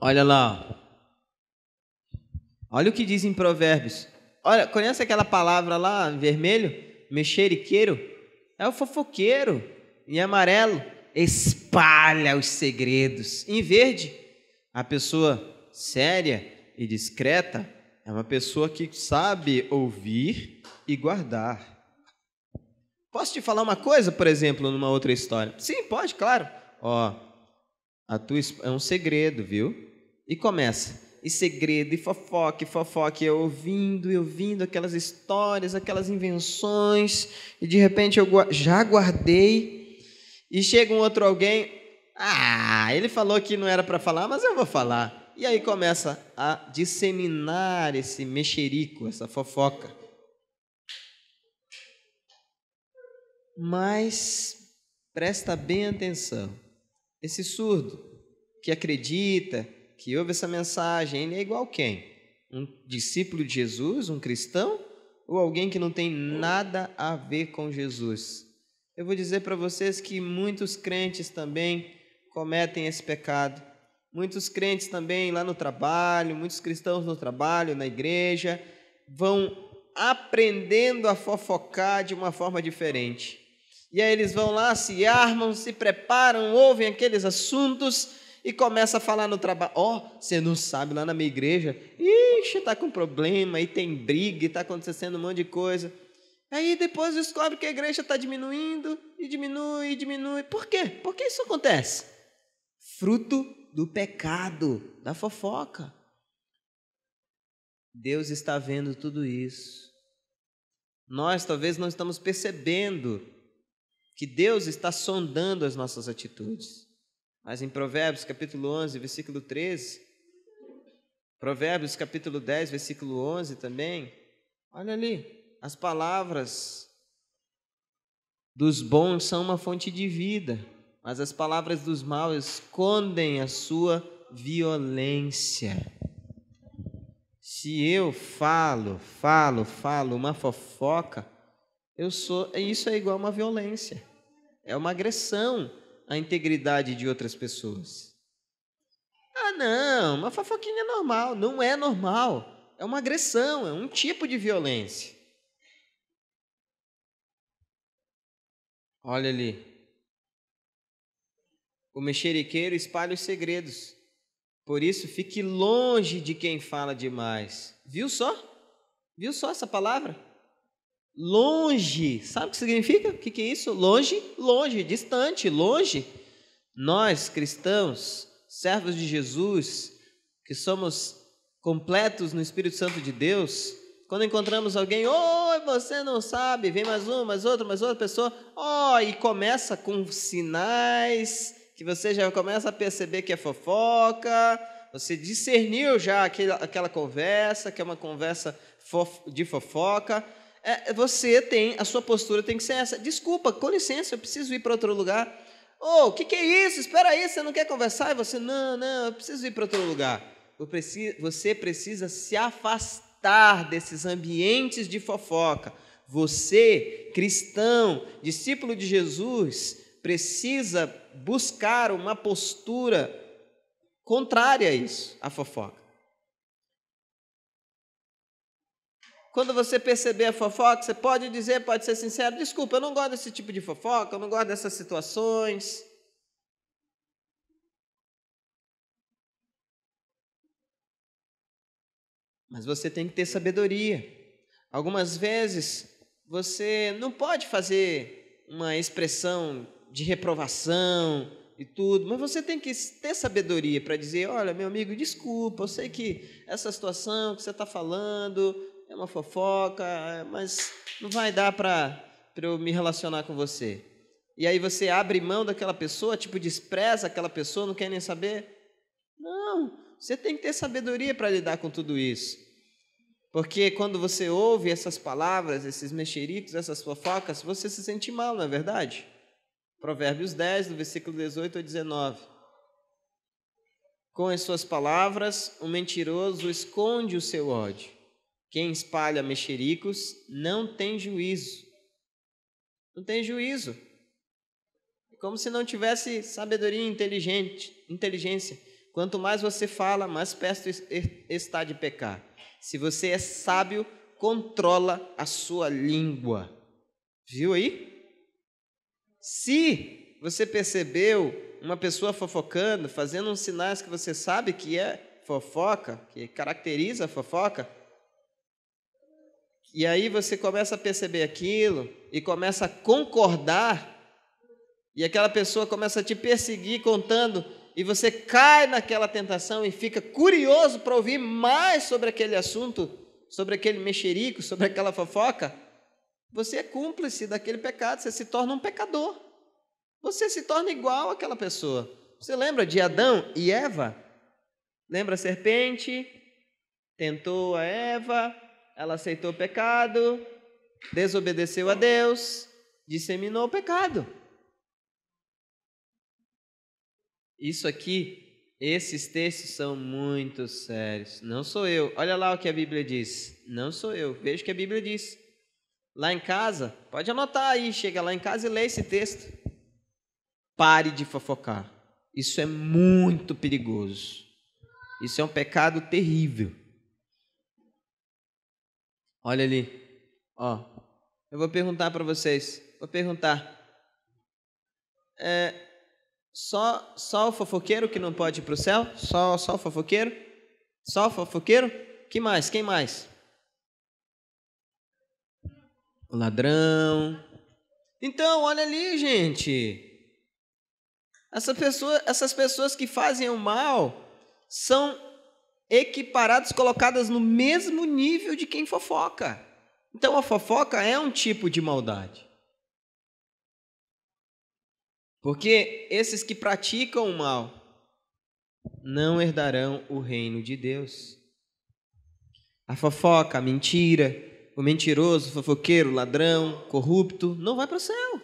Olha lá. Olha o que diz em Provérbios. Olha, conhece aquela palavra lá, em vermelho? Mexeriqueiro? É o fofoqueiro. Em amarelo, espalha os segredos. Em verde, a pessoa séria e discreta é uma pessoa que sabe ouvir e guardar. Posso te falar uma coisa, por exemplo, numa outra história? Sim, pode, claro. Ó, a tua é um segredo, viu? E começa. E segredo, e fofoca, e fofoca, e eu ouvindo, e ouvindo aquelas histórias, aquelas invenções, e de repente eu já guardei, e chega um outro alguém, ah, ele falou que não era para falar, mas eu vou falar. E aí começa a disseminar esse mexerico, essa fofoca. Mas presta bem atenção esse surdo que acredita, que ouve essa mensagem, ele é igual quem? Um discípulo de Jesus, um cristão? Ou alguém que não tem nada a ver com Jesus? Eu vou dizer para vocês que muitos crentes também cometem esse pecado. Muitos crentes também lá no trabalho, muitos cristãos no trabalho, na igreja, vão aprendendo a fofocar de uma forma diferente. E aí eles vão lá, se armam, se preparam, ouvem aqueles assuntos e começa a falar no trabalho. Ó, oh, você não sabe, lá na minha igreja, ixi, está com problema, aí tem briga, está acontecendo um monte de coisa. Aí depois descobre que a igreja está diminuindo, e diminui, e diminui. Por quê? Por que isso acontece? Fruto do pecado, da fofoca. Deus está vendo tudo isso. Nós talvez não estamos percebendo que Deus está sondando as nossas atitudes. Mas em Provérbios capítulo 11, versículo 13, Provérbios capítulo 10, versículo 11 também, olha ali, as palavras dos bons são uma fonte de vida, mas as palavras dos maus escondem a sua violência. Se eu falo, falo, falo uma fofoca, eu sou, isso é igual a uma violência. É uma agressão à integridade de outras pessoas. Ah, não, uma fofoquinha é normal. Não é normal. É uma agressão, é um tipo de violência. Olha ali. O mexeriqueiro espalha os segredos. Por isso, fique longe de quem fala demais. Viu só? Viu só essa palavra? longe. Sabe o que significa? O que, que é isso? Longe, longe, distante, longe. Nós, cristãos, servos de Jesus, que somos completos no Espírito Santo de Deus, quando encontramos alguém, oi, você não sabe, vem mais um, mais outro, mais outra pessoa, ó, oh, e começa com sinais que você já começa a perceber que é fofoca, você discerniu já aquela, aquela conversa, que é uma conversa de fofoca, é, você tem, a sua postura tem que ser essa. Desculpa, com licença, eu preciso ir para outro lugar. Ô, oh, o que, que é isso? Espera aí, você não quer conversar? E você, não, não, eu preciso ir para outro lugar. Você precisa se afastar desses ambientes de fofoca. Você, cristão, discípulo de Jesus, precisa buscar uma postura contrária a isso, a fofoca. Quando você perceber a fofoca, você pode dizer, pode ser sincero: desculpa, eu não gosto desse tipo de fofoca, eu não gosto dessas situações. Mas você tem que ter sabedoria. Algumas vezes você não pode fazer uma expressão de reprovação e tudo, mas você tem que ter sabedoria para dizer: olha, meu amigo, desculpa, eu sei que essa situação que você está falando é uma fofoca, mas não vai dar para eu me relacionar com você. E aí você abre mão daquela pessoa, tipo, despreza aquela pessoa, não quer nem saber? Não, você tem que ter sabedoria para lidar com tudo isso. Porque quando você ouve essas palavras, esses mexericos, essas fofocas, você se sente mal, não é verdade? Provérbios 10, do versículo 18 ao 19. Com as suas palavras, o mentiroso esconde o seu ódio quem espalha mexericos não tem juízo. Não tem juízo. É como se não tivesse sabedoria inteligente, inteligência. Quanto mais você fala, mais perto está de pecar. Se você é sábio, controla a sua língua. Viu aí? Se você percebeu uma pessoa fofocando, fazendo uns sinais que você sabe que é fofoca, que caracteriza a fofoca, e aí você começa a perceber aquilo e começa a concordar, e aquela pessoa começa a te perseguir contando, e você cai naquela tentação e fica curioso para ouvir mais sobre aquele assunto, sobre aquele mexerico, sobre aquela fofoca. Você é cúmplice daquele pecado, você se torna um pecador. Você se torna igual àquela pessoa. Você lembra de Adão e Eva? Lembra a serpente? Tentou a Eva, ela aceitou o pecado, desobedeceu a Deus, disseminou o pecado. Isso aqui, esses textos são muito sérios. Não sou eu. Olha lá o que a Bíblia diz. Não sou eu. Veja o que a Bíblia diz. Lá em casa, pode anotar aí, chega lá em casa e lê esse texto. Pare de fofocar. Isso é muito perigoso. Isso é um pecado terrível. Olha ali. Ó. Eu vou perguntar para vocês. Vou perguntar. É, só, só o fofoqueiro que não pode ir para o céu? Só, só o fofoqueiro? Só o fofoqueiro? Que mais? Quem mais? O ladrão. Então, olha ali, gente. Essa pessoa, essas pessoas que fazem o mal são equiparadas colocadas no mesmo nível de quem fofoca. Então a fofoca é um tipo de maldade. Porque esses que praticam o mal não herdarão o reino de Deus. A fofoca, a mentira, o mentiroso, o fofoqueiro, o ladrão, corrupto, não vai para o céu.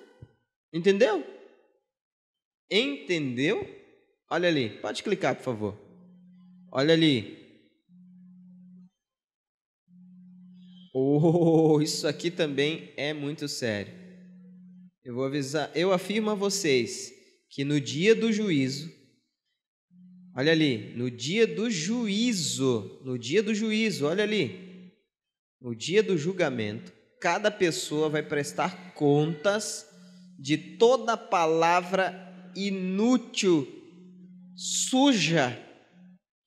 Entendeu? Entendeu? Olha ali, pode clicar, por favor. Olha ali. Oh, isso aqui também é muito sério. Eu vou avisar, eu afirmo a vocês que no dia do juízo, olha ali, no dia do juízo, no dia do juízo, olha ali, no dia do julgamento, cada pessoa vai prestar contas de toda palavra inútil, suja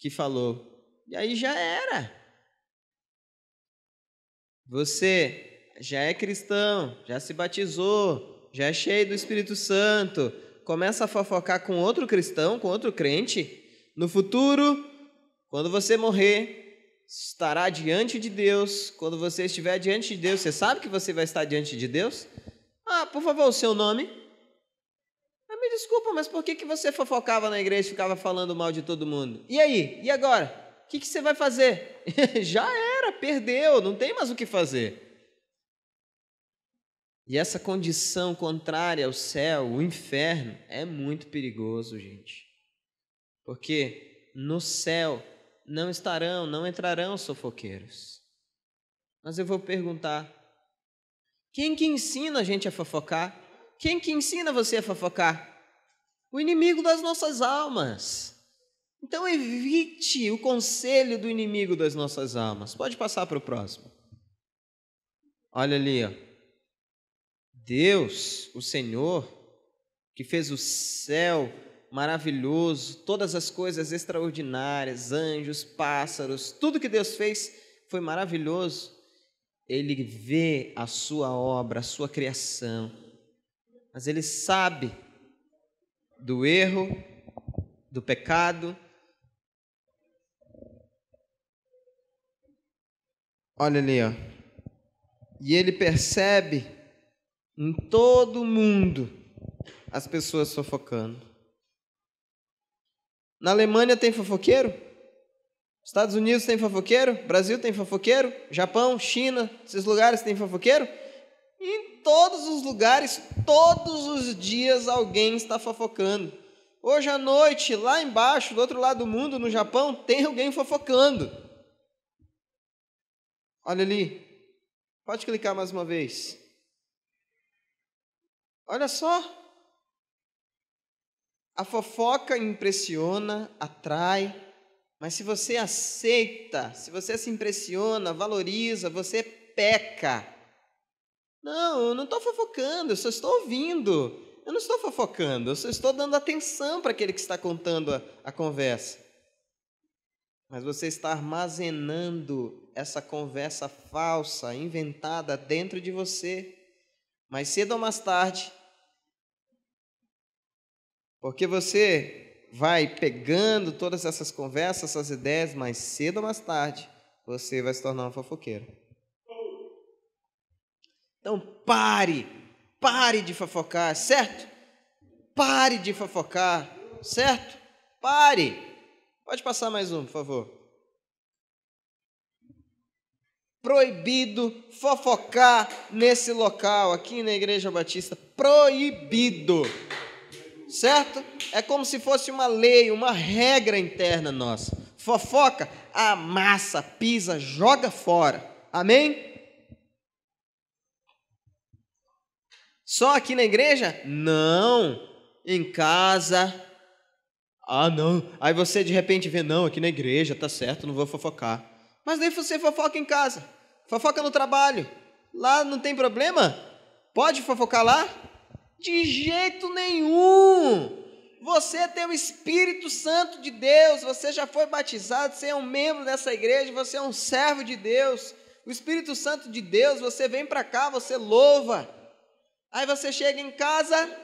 que falou. E aí já era. Você já é cristão, já se batizou, já é cheio do Espírito Santo, começa a fofocar com outro cristão, com outro crente. No futuro, quando você morrer, estará diante de Deus. Quando você estiver diante de Deus, você sabe que você vai estar diante de Deus? Ah, por favor, o seu nome? me desculpa, mas por que, que você fofocava na igreja e ficava falando mal de todo mundo? E aí? E agora? O que, que você vai fazer? Já era, perdeu, não tem mais o que fazer. E essa condição contrária ao céu, o inferno, é muito perigoso, gente. Porque no céu não estarão, não entrarão sofoqueiros. Mas eu vou perguntar: quem que ensina a gente a fofocar? Quem que ensina você a fofocar? o inimigo das nossas almas. Então evite o conselho do inimigo das nossas almas. Pode passar para o próximo. Olha ali, ó. Deus, o Senhor, que fez o céu maravilhoso, todas as coisas extraordinárias, anjos, pássaros, tudo que Deus fez foi maravilhoso. Ele vê a sua obra, a sua criação. Mas ele sabe do erro, do pecado. Olha ali, ó. E ele percebe em todo o mundo as pessoas sofocando. Na Alemanha tem fofoqueiro? Estados Unidos tem fofoqueiro? Brasil tem fofoqueiro? Japão, China, esses lugares tem fofoqueiro? Em todos os lugares, todos os dias alguém está fofocando. Hoje à noite, lá embaixo, do outro lado do mundo, no Japão, tem alguém fofocando. Olha ali. Pode clicar mais uma vez. Olha só. A fofoca impressiona, atrai, mas se você aceita, se você se impressiona, valoriza, você peca. Não, eu não estou fofocando, eu só estou ouvindo. Eu não estou fofocando, eu só estou dando atenção para aquele que está contando a, a conversa. Mas você está armazenando essa conversa falsa, inventada dentro de você. Mais cedo ou mais tarde. Porque você vai pegando todas essas conversas, essas ideias, mais cedo ou mais tarde, você vai se tornar um fofoqueiro. Então pare, pare de fofocar, certo? Pare de fofocar, certo? Pare. Pode passar mais um, por favor. Proibido fofocar nesse local, aqui na Igreja Batista. Proibido. Certo? É como se fosse uma lei, uma regra interna nossa. Fofoca, amassa, pisa, joga fora. Amém? Só aqui na igreja? Não. Em casa. Ah, não. Aí você de repente vê, não, aqui na igreja, tá certo, não vou fofocar. Mas daí você fofoca em casa. Fofoca no trabalho. Lá não tem problema? Pode fofocar lá? De jeito nenhum! Você é tem o Espírito Santo de Deus, você já foi batizado, você é um membro dessa igreja, você é um servo de Deus. O Espírito Santo de Deus, você vem para cá, você louva, Aí você chega em casa,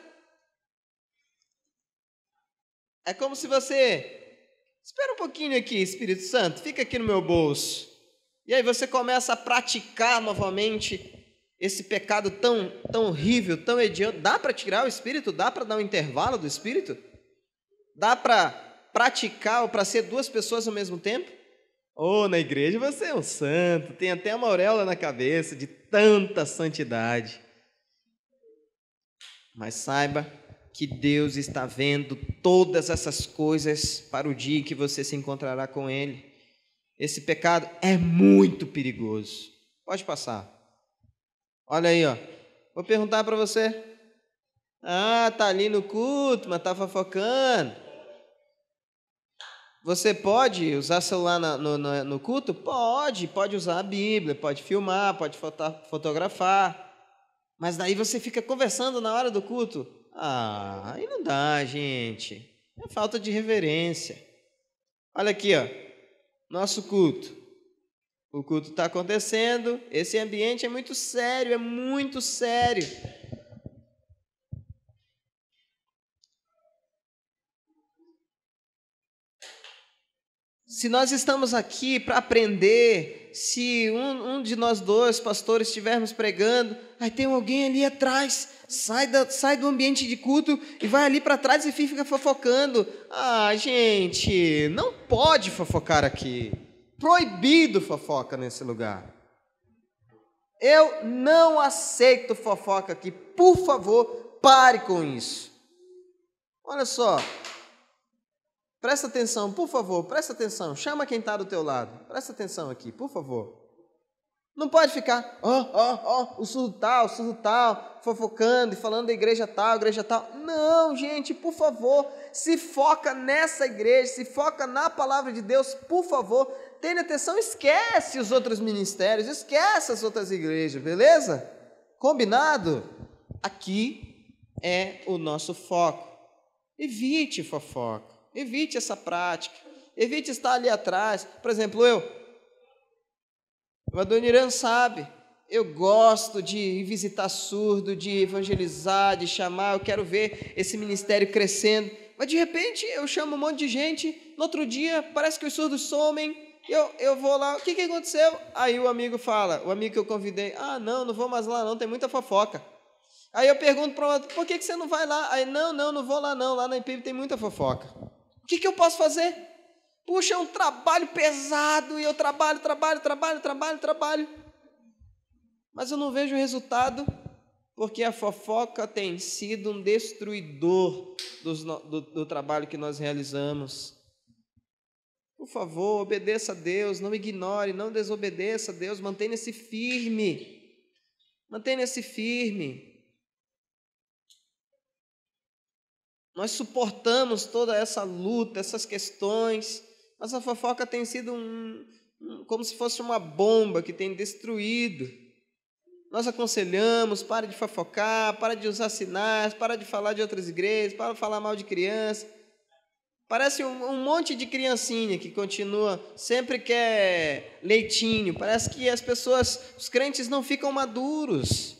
é como se você. Espera um pouquinho aqui, Espírito Santo, fica aqui no meu bolso. E aí você começa a praticar novamente esse pecado tão, tão horrível, tão hediondo. Dá para tirar o espírito? Dá para dar um intervalo do espírito? Dá para praticar ou para ser duas pessoas ao mesmo tempo? Ou oh, na igreja você é um santo, tem até uma auréola na cabeça de tanta santidade. Mas saiba que Deus está vendo todas essas coisas para o dia que você se encontrará com Ele. Esse pecado é muito perigoso. Pode passar. Olha aí, ó. Vou perguntar para você. Ah, tá ali no culto, mas tá fofocando. Você pode usar celular no, no, no culto? Pode, pode usar a Bíblia, pode filmar, pode fotografar. Mas daí você fica conversando na hora do culto. Ah, aí não dá, gente. É falta de reverência. Olha aqui, ó. Nosso culto. O culto está acontecendo. Esse ambiente é muito sério, é muito sério. Se nós estamos aqui para aprender, se um, um, de nós dois, pastores, estivermos pregando, aí tem alguém ali atrás, sai, da, sai do ambiente de culto e vai ali para trás e fica fofocando. Ah, gente, não pode fofocar aqui. Proibido fofoca nesse lugar. Eu não aceito fofoca aqui. Por favor, pare com isso. Olha só, Presta atenção, por favor, presta atenção. Chama quem está do teu lado. Presta atenção aqui, por favor. Não pode ficar, ó, ó, ó, o surdo tal, o surdo tal, fofocando e falando da igreja tal, igreja tal. Não, gente, por favor, se foca nessa igreja, se foca na palavra de Deus, por favor. Tenha atenção, esquece os outros ministérios, esquece as outras igrejas, beleza? Combinado? Aqui é o nosso foco. Evite fofoca. Evite essa prática. Evite estar ali atrás. Por exemplo, eu. O Adoniran sabe. Eu gosto de visitar surdo, de evangelizar, de chamar. Eu quero ver esse ministério crescendo. Mas de repente eu chamo um monte de gente. No outro dia parece que os surdos somem. Eu, eu vou lá, o que, que aconteceu? Aí o amigo fala, o amigo que eu convidei, ah, não, não vou mais lá não, tem muita fofoca. Aí eu pergunto para o outro, por que, que você não vai lá? Aí, não, não, não vou lá não, lá na IPIB tem muita fofoca que, que eu posso fazer? Puxa, é um trabalho pesado e eu trabalho, trabalho, trabalho, trabalho, trabalho. Mas eu não vejo resultado porque a fofoca tem sido um destruidor dos, do, do trabalho que nós realizamos. Por favor, obedeça a Deus, não ignore, não desobedeça a Deus, mantenha-se firme. Mantenha-se firme. Nós suportamos toda essa luta, essas questões, mas a fofoca tem sido um, um, como se fosse uma bomba que tem destruído. Nós aconselhamos, para de fofocar, para de usar sinais, para de falar de outras igrejas, para de falar mal de criança. Parece um, um, monte de criancinha que continua, sempre quer leitinho. Parece que as pessoas, os crentes não ficam maduros.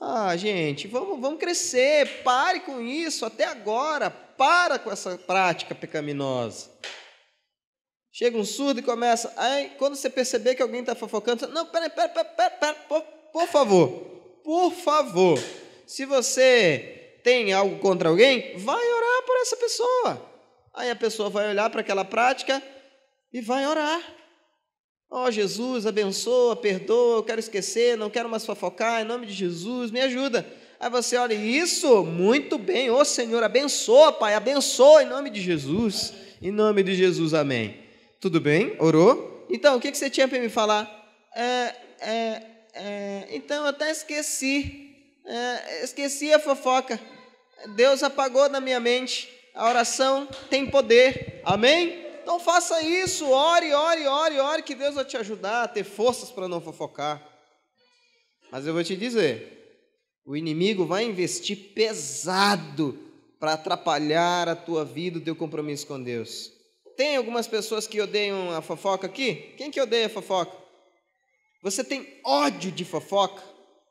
Ah, gente, vamos, vamos crescer, pare com isso, até agora, para com essa prática pecaminosa. Chega um surdo e começa. Aí, quando você perceber que alguém está fofocando, você, não, peraí, peraí, peraí, pera, por, por favor, por favor. Se você tem algo contra alguém, vai orar por essa pessoa. Aí a pessoa vai olhar para aquela prática e vai orar. Ó oh, Jesus, abençoa, perdoa, eu quero esquecer, não quero mais fofocar, em nome de Jesus, me ajuda. Aí você olha, isso, muito bem, ô oh, Senhor, abençoa, Pai, abençoa em nome de Jesus, em nome de Jesus, amém. Tudo bem? Orou? Então, o que você tinha para me falar? É, é, é, então, eu até esqueci, é, esqueci a fofoca, Deus apagou da minha mente, a oração tem poder, amém? Então faça isso, ore, ore, ore, ore, que Deus vai te ajudar a ter forças para não fofocar. Mas eu vou te dizer, o inimigo vai investir pesado para atrapalhar a tua vida, o teu compromisso com Deus. Tem algumas pessoas que odeiam a fofoca aqui? Quem que odeia a fofoca? Você tem ódio de fofoca?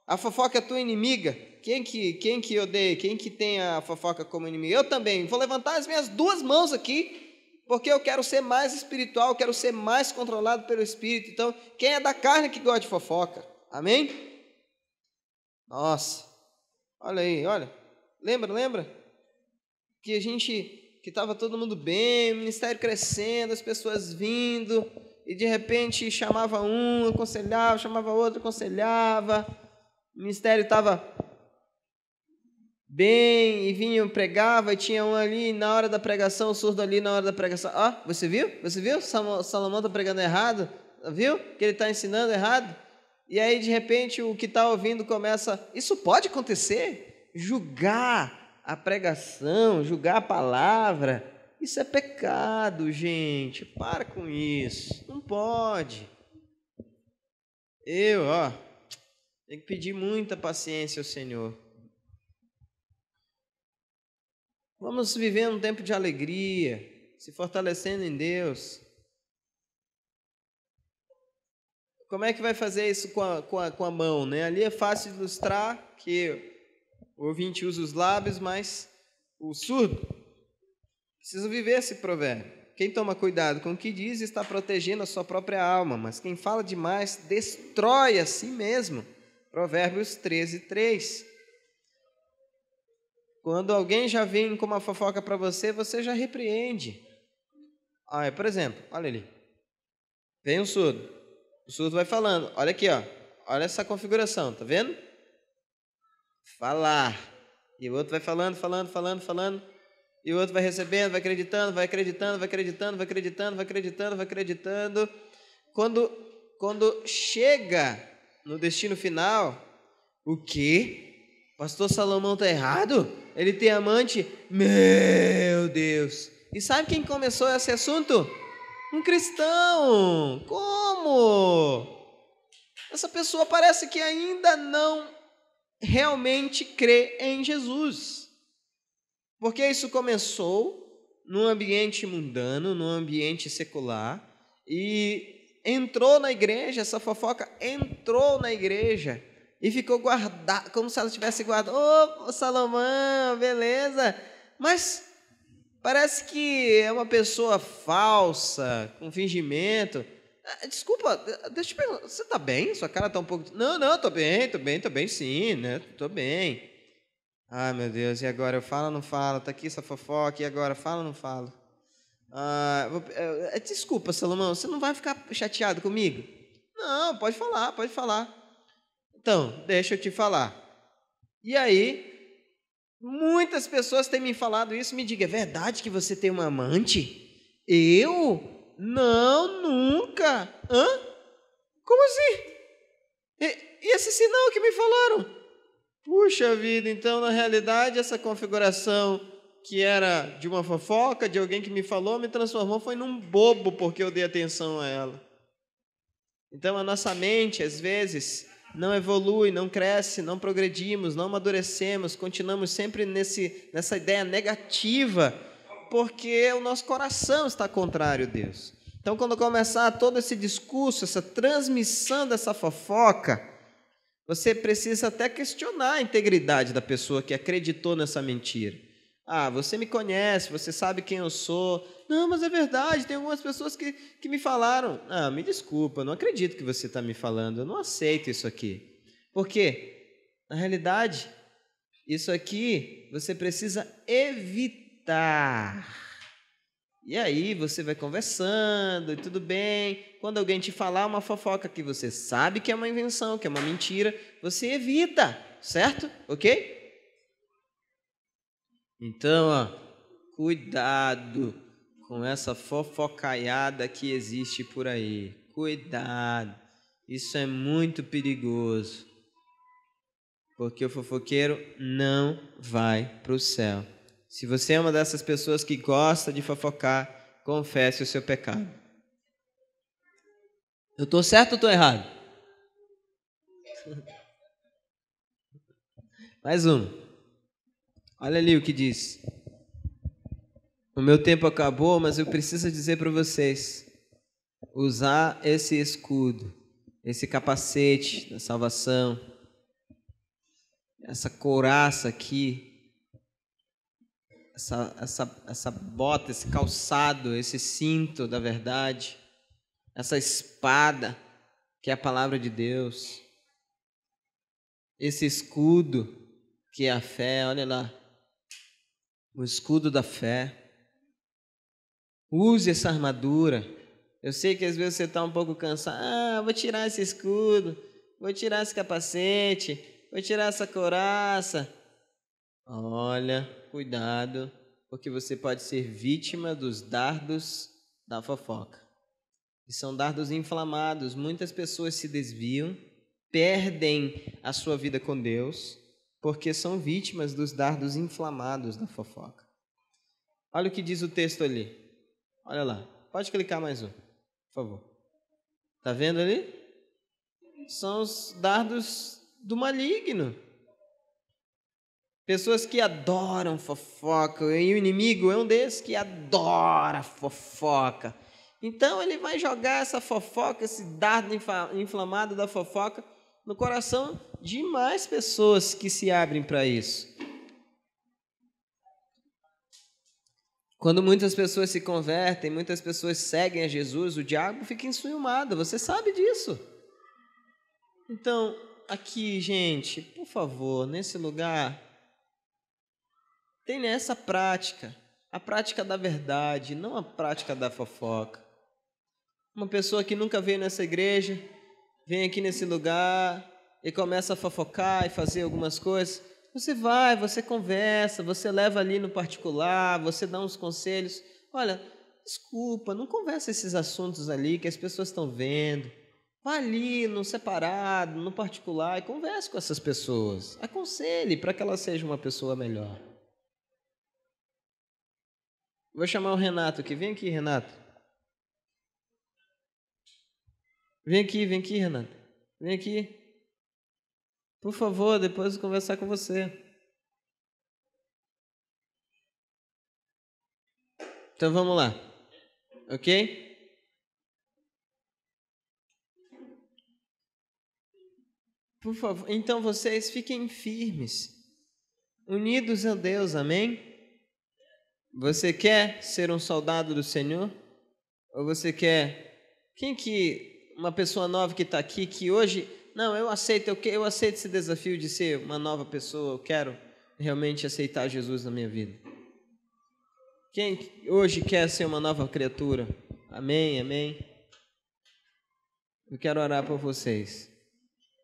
A fofoca é tua inimiga. Quem que, quem que odeia? Quem que tem a fofoca como inimiga? Eu também. Vou levantar as minhas duas mãos aqui porque eu quero ser mais espiritual, quero ser mais controlado pelo Espírito. Então, quem é da carne que gosta de fofoca? Amém? Nossa, olha aí, olha. Lembra, lembra? Que a gente, que estava todo mundo bem, ministério crescendo, as pessoas vindo, e de repente chamava um, aconselhava, chamava outro, aconselhava. O ministério estava bem e vinham, pregava, e tinha um ali na hora da pregação, o surdo ali na hora da pregação. Ó, você viu? Você viu? Salomão está pregando errado, viu? Que ele está ensinando errado. E aí, de repente, o que está ouvindo começa. Isso pode acontecer? Julgar a pregação, julgar a palavra. Isso é pecado, gente. Para com isso. Não pode. Eu, ó, tenho que pedir muita paciência ao Senhor Vamos viver um tempo de alegria, se fortalecendo em Deus. Como é que vai fazer isso com a, com a, com a mão? Né? Ali é fácil ilustrar que o ouvinte usa os lábios, mas o surdo precisa viver esse provérbio. Quem toma cuidado com o que diz está protegendo a sua própria alma, mas quem fala demais destrói a si mesmo. Provérbios 13, 3. Quando alguém já vem com uma fofoca para você, você já repreende. Ah, é, por exemplo, olha ali. Vem um surdo. O surdo vai falando. Olha aqui, ó. Olha essa configuração, tá vendo? Falar. E o outro vai falando, falando, falando, falando. E o outro vai recebendo, vai acreditando, vai acreditando, vai acreditando, vai acreditando, vai acreditando, vai acreditando. Quando, quando chega no destino final, o quê? Pastor Salomão está errado? Ele tem amante? Meu Deus! E sabe quem começou esse assunto? Um cristão! Como? Essa pessoa parece que ainda não realmente crê em Jesus. Porque isso começou num ambiente mundano, num ambiente secular, e entrou na igreja, essa fofoca entrou na igreja e ficou guardado, como se ela tivesse guardado. Ô, oh, Salomão, beleza. Mas parece que é uma pessoa falsa, com fingimento. Ah, desculpa, deixa eu te perguntar, você tá bem? Sua cara tá um pouco. Não, não, tô bem, tô bem, tô bem sim, né? Tô bem. Ai, meu Deus, e agora? Eu falo ou não falo? Tá aqui essa fofoca, e agora? Fala ou não falo? Ah, eh, eh, Desculpa, Salomão, você não vai ficar chateado comigo? Não, pode falar, pode falar. Então, deixa eu te falar. E aí, muitas pessoas têm me falado isso. Me diga, é verdade que você tem uma amante? Eu? Não, nunca. Hã? Como assim? E, e esse sinal que me falaram? Puxa vida, então na realidade essa configuração que era de uma fofoca, de alguém que me falou, me transformou foi num bobo porque eu dei atenção a ela. Então a nossa mente às vezes não evolui, não cresce, não progredimos, não amadurecemos, continuamos sempre nesse, nessa ideia negativa, porque o nosso coração está contrário a Deus. Então, quando começar todo esse discurso, essa transmissão dessa fofoca, você precisa até questionar a integridade da pessoa que acreditou nessa mentira. Ah, você me conhece, você sabe quem eu sou. Não, mas é verdade, tem algumas pessoas que, que me falaram. Ah, me desculpa, não acredito que você está me falando, eu não aceito isso aqui. Por quê? Na realidade, isso aqui você precisa evitar. E aí você vai conversando e tudo bem. Quando alguém te falar uma fofoca que você sabe que é uma invenção, que é uma mentira, você evita, certo? Ok? Então, ó, cuidado com essa fofocaiada que existe por aí. Cuidado. Isso é muito perigoso. Porque o fofoqueiro não vai para o céu. Se você é uma dessas pessoas que gosta de fofocar, confesse o seu pecado. Eu estou certo ou estou errado? Mais uma. Olha ali o que diz. O meu tempo acabou, mas eu preciso dizer para vocês: usar esse escudo, esse capacete da salvação, essa couraça aqui, essa, essa, essa bota, esse calçado, esse cinto da verdade, essa espada que é a palavra de Deus, esse escudo que é a fé, olha lá o escudo da fé. Use essa armadura. Eu sei que às vezes você está um pouco cansado. Ah, vou tirar esse escudo, vou tirar esse capacete, vou tirar essa coraça. Olha, cuidado, porque você pode ser vítima dos dardos da fofoca. E são dardos inflamados. Muitas pessoas se desviam, perdem a sua vida com Deus porque são vítimas dos dardos inflamados da fofoca. Olha o que diz o texto ali. Olha lá. Pode clicar mais um, por favor. Tá vendo ali? São os dardos do maligno. Pessoas que adoram fofoca, e o inimigo é um desses que adora fofoca. Então ele vai jogar essa fofoca, esse dardo inflamado da fofoca no coração de mais pessoas que se abrem para isso. Quando muitas pessoas se convertem, muitas pessoas seguem a Jesus, o diabo fica enciumado, você sabe disso. Então, aqui, gente, por favor, nesse lugar, tem essa prática, a prática da verdade, não a prática da fofoca. Uma pessoa que nunca veio nessa igreja, vem aqui nesse lugar e começa a fofocar e fazer algumas coisas. Você vai, você conversa, você leva ali no particular, você dá uns conselhos. Olha, desculpa, não conversa esses assuntos ali que as pessoas estão vendo. Vá ali no separado, no particular e converse com essas pessoas. Aconselhe para que ela seja uma pessoa melhor. Vou chamar o Renato aqui. Vem aqui, Renato. Vem aqui, vem aqui, Renata. Vem aqui. Por favor, depois eu conversar com você. Então vamos lá. Ok? Por favor, então vocês fiquem firmes, unidos a Deus, amém? Você quer ser um soldado do Senhor? Ou você quer. Quem que uma pessoa nova que está aqui, que hoje, não, eu aceito, eu, eu aceito esse desafio de ser uma nova pessoa, eu quero realmente aceitar Jesus na minha vida. Quem hoje quer ser uma nova criatura? Amém, amém. Eu quero orar por vocês.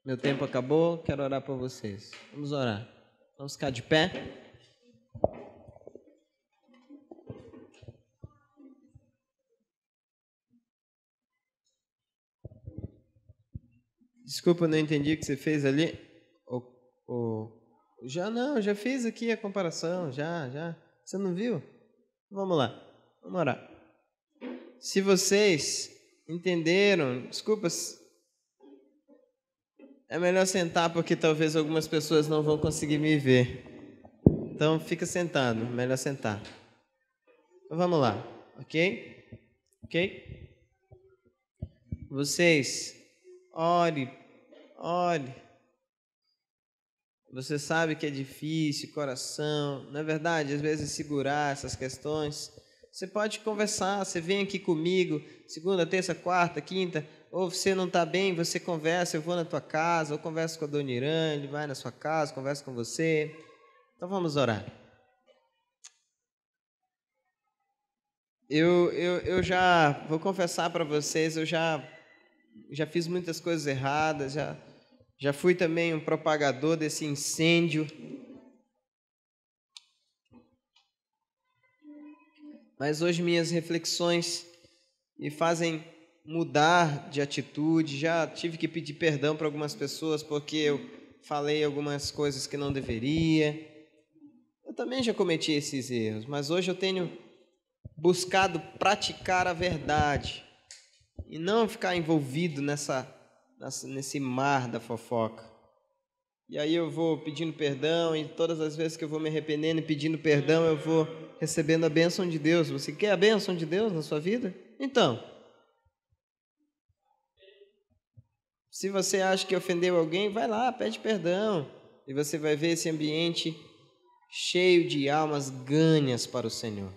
Meu tempo acabou, quero orar por vocês. Vamos orar. Vamos ficar de pé. Desculpa, não entendi o que você fez ali. O, o, já não, já fiz aqui a comparação, já, já. Você não viu? Vamos lá, vamos orar. Se vocês entenderam, desculpas. É melhor sentar porque talvez algumas pessoas não vão conseguir me ver. Então fica sentado, melhor sentar. Então vamos lá, ok? Ok? Vocês Ore, ore. Você sabe que é difícil, coração. Não é verdade, às vezes segurar essas questões. Você pode conversar, você vem aqui comigo, segunda, terça, quarta, quinta, ou você não está bem, você conversa, eu vou na tua casa, ou converso com a dona Irã, ele vai na sua casa, conversa com você. Então vamos orar. Eu, eu, eu já vou confessar para vocês, eu já já fiz muitas coisas erradas, já, já fui também um propagador desse incêndio. Mas hoje minhas reflexões me fazem mudar de atitude. Já tive que pedir perdão para algumas pessoas porque eu falei algumas coisas que não deveria. Eu também já cometi esses erros, mas hoje eu tenho buscado praticar a verdade e não ficar envolvido nessa, nessa, nesse mar da fofoca. E aí eu vou pedindo perdão, e todas as vezes que eu vou me arrependendo e pedindo perdão, eu vou recebendo a bênção de Deus. Você quer a bênção de Deus na sua vida? Então, se você acha que ofendeu alguém, vai lá, pede perdão, e você vai ver esse ambiente cheio de almas ganhas para o Senhor.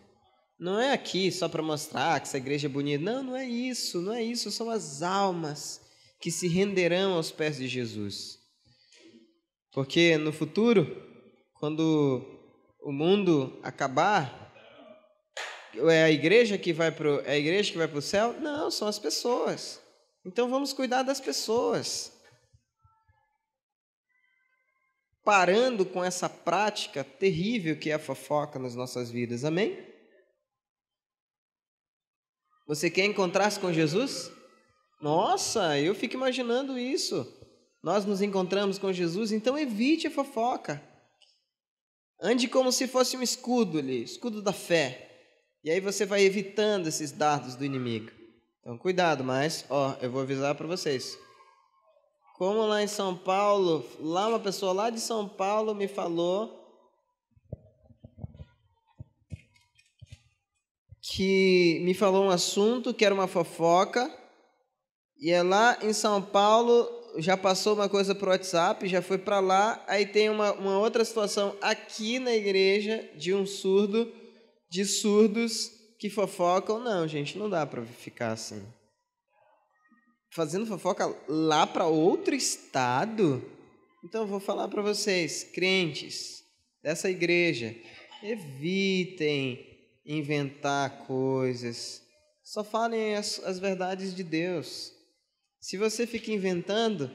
Não é aqui só para mostrar que essa igreja é bonita. Não, não é isso, não é isso. São as almas que se renderão aos pés de Jesus. Porque no futuro, quando o mundo acabar, é a igreja que vai é a igreja que vai para o céu? Não, são as pessoas. Então vamos cuidar das pessoas. Parando com essa prática terrível que é a fofoca nas nossas vidas. Amém? Você quer encontrar-se com Jesus? Nossa, eu fico imaginando isso. Nós nos encontramos com Jesus, então evite a fofoca. Ande como se fosse um escudo ali, escudo da fé. E aí você vai evitando esses dardos do inimigo. Então cuidado, mas ó, eu vou avisar para vocês. Como lá em São Paulo, lá uma pessoa lá de São Paulo me falou que me falou um assunto que era uma fofoca, e é lá em São Paulo já passou uma coisa para o WhatsApp, já foi para lá, aí tem uma, uma outra situação aqui na igreja de um surdo, de surdos que fofocam. Não, gente, não dá para ficar assim. Fazendo fofoca lá para outro estado? Então eu vou falar para vocês, crentes dessa igreja, evitem inventar coisas. Só falem as, as verdades de Deus. Se você fica inventando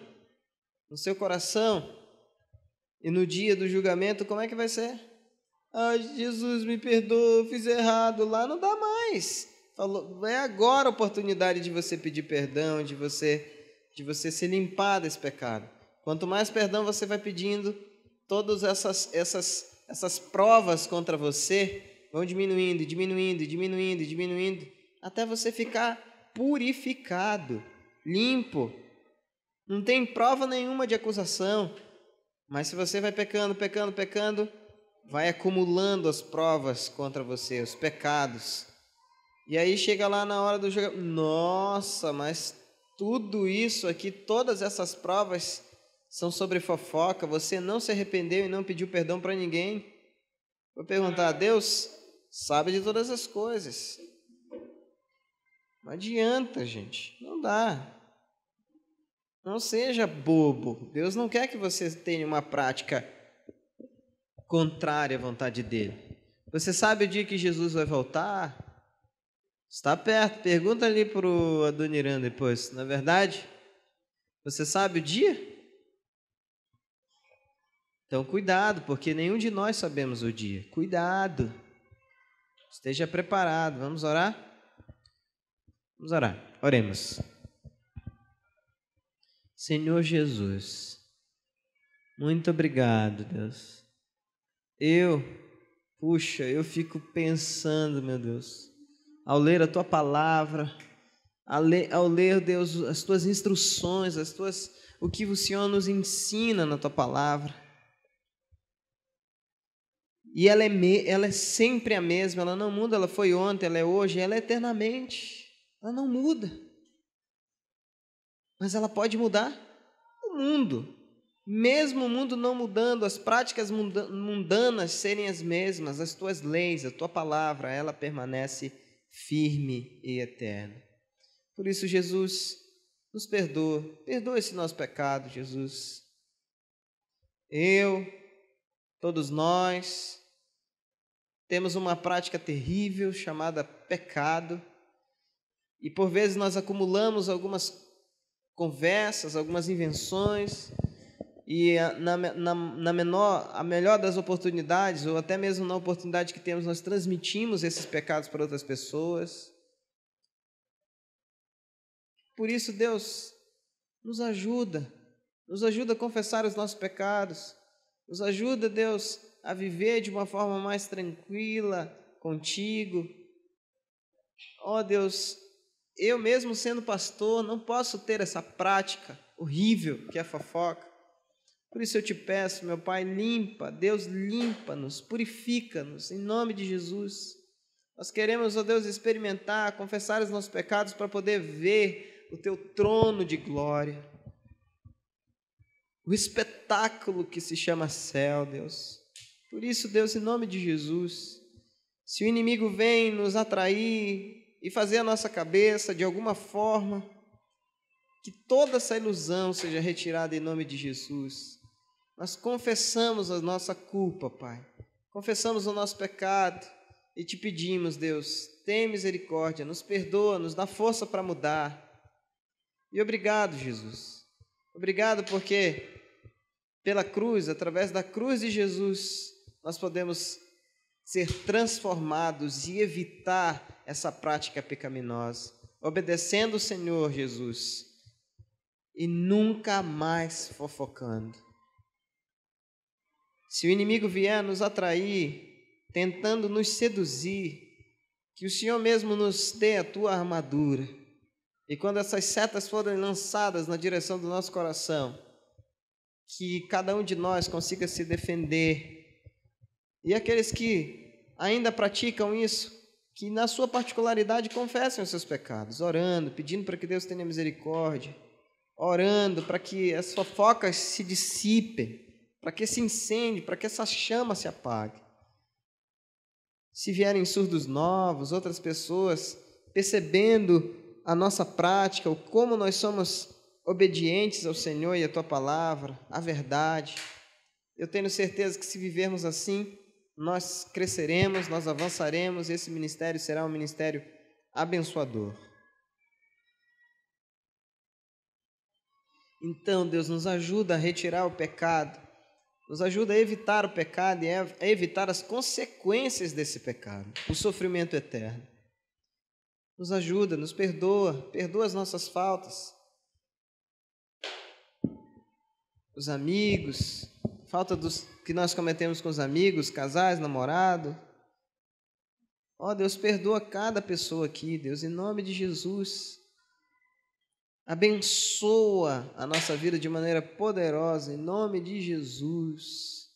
no seu coração e no dia do julgamento, como é que vai ser? Ah, Jesus, me perdoa, fiz errado. Lá não dá mais. Falou, é agora a oportunidade de você pedir perdão, de você de você se limpar desse pecado. Quanto mais perdão você vai pedindo, todas essas essas essas provas contra você vão diminuindo, diminuindo, diminuindo, diminuindo, até você ficar purificado, limpo. Não tem prova nenhuma de acusação. Mas se você vai pecando, pecando, pecando, vai acumulando as provas contra você, os pecados. E aí chega lá na hora do jogo, nossa, mas tudo isso aqui, todas essas provas são sobre fofoca, você não se arrependeu e não pediu perdão para ninguém. Vou perguntar a Deus, sabe de todas as coisas. Não adianta, gente, não dá. Não seja bobo. Deus não quer que você tenha uma prática contrária à vontade dele. Você sabe o dia que Jesus vai voltar? Está perto. Pergunta ali para o Adoniran depois. Na é verdade, você sabe o dia? Então, cuidado, porque nenhum de nós sabemos o dia. Cuidado. Esteja preparado. Vamos orar? Vamos orar. Oremos. Senhor Jesus, muito obrigado, Deus. Eu, puxa, eu fico pensando, meu Deus, ao ler a tua palavra, ao ler, ao ler Deus, as tuas instruções, as tuas, o que o Senhor nos ensina na tua palavra. E ela é, me, ela é sempre a mesma, ela não muda, ela foi ontem, ela é hoje, ela é eternamente. Ela não muda. Mas ela pode mudar o mundo. Mesmo o mundo não mudando, as práticas mundanas serem as mesmas, as tuas leis, a tua palavra, ela permanece firme e eterna. Por isso, Jesus, nos perdoa. Perdoa esse nosso pecado, Jesus. Eu, todos nós, temos uma prática terrível chamada pecado. E por vezes nós acumulamos algumas conversas, algumas invenções, e na, na, na, menor, a melhor das oportunidades, ou até mesmo na oportunidade que temos, nós transmitimos esses pecados para outras pessoas. Por isso, Deus nos ajuda, nos ajuda a confessar os nossos pecados, nos ajuda, Deus, a viver de uma forma mais tranquila contigo. Ó oh, Deus, eu mesmo sendo pastor não posso ter essa prática horrível que é a fofoca. Por isso eu te peço, meu Pai, limpa, Deus, limpa-nos, purifica-nos, em nome de Jesus. Nós queremos, ó Deus, experimentar, confessar os nossos pecados para poder ver o teu trono de glória. O espetáculo que se chama céu, Deus. Por isso, Deus, em nome de Jesus, se o inimigo vem nos atrair e fazer a nossa cabeça de alguma forma, que toda essa ilusão seja retirada em nome de Jesus. Nós confessamos a nossa culpa, Pai. Confessamos o nosso pecado e te pedimos, Deus, tem misericórdia, nos perdoa, nos dá força para mudar. E obrigado, Jesus. Obrigado porque pela cruz, através da cruz de Jesus, nós podemos ser transformados e evitar essa prática pecaminosa, obedecendo o Senhor Jesus e nunca mais fofocando. Se o inimigo vier nos atrair, tentando nos seduzir, que o Senhor mesmo nos dê a tua armadura. E quando essas setas forem lançadas na direção do nosso coração, que cada um de nós consiga se defender e aqueles que ainda praticam isso, que na sua particularidade confessem os seus pecados, orando, pedindo para que Deus tenha misericórdia, orando para que as fofocas se dissipem, para que esse incêndio, para que essa chama se apague. Se vierem surdos novos, outras pessoas percebendo a nossa prática, ou como nós somos obedientes ao Senhor e à tua palavra, à verdade, eu tenho certeza que se vivermos assim, nós cresceremos, nós avançaremos, esse ministério será um ministério abençoador. Então, Deus, nos ajuda a retirar o pecado, nos ajuda a evitar o pecado e a evitar as consequências desse pecado, o sofrimento eterno. Nos ajuda, nos perdoa, perdoa as nossas faltas. Os amigos, falta dos, que nós cometemos com os amigos, casais, namorado. Ó oh, Deus, perdoa cada pessoa aqui, Deus, em nome de Jesus. Abençoa a nossa vida de maneira poderosa, em nome de Jesus.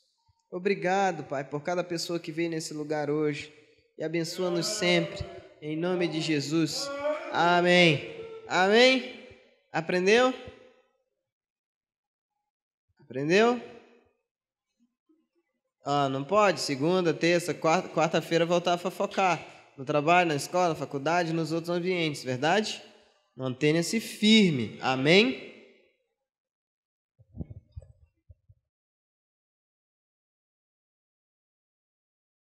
Obrigado, Pai, por cada pessoa que veio nesse lugar hoje e abençoa-nos sempre, em nome de Jesus. Amém. Amém. Aprendeu? Aprendeu? Ah, não pode, segunda, terça, quarta, quarta-feira voltar a fofocar. No trabalho, na escola, na faculdade, nos outros ambientes, verdade? Mantenha-se firme. Amém?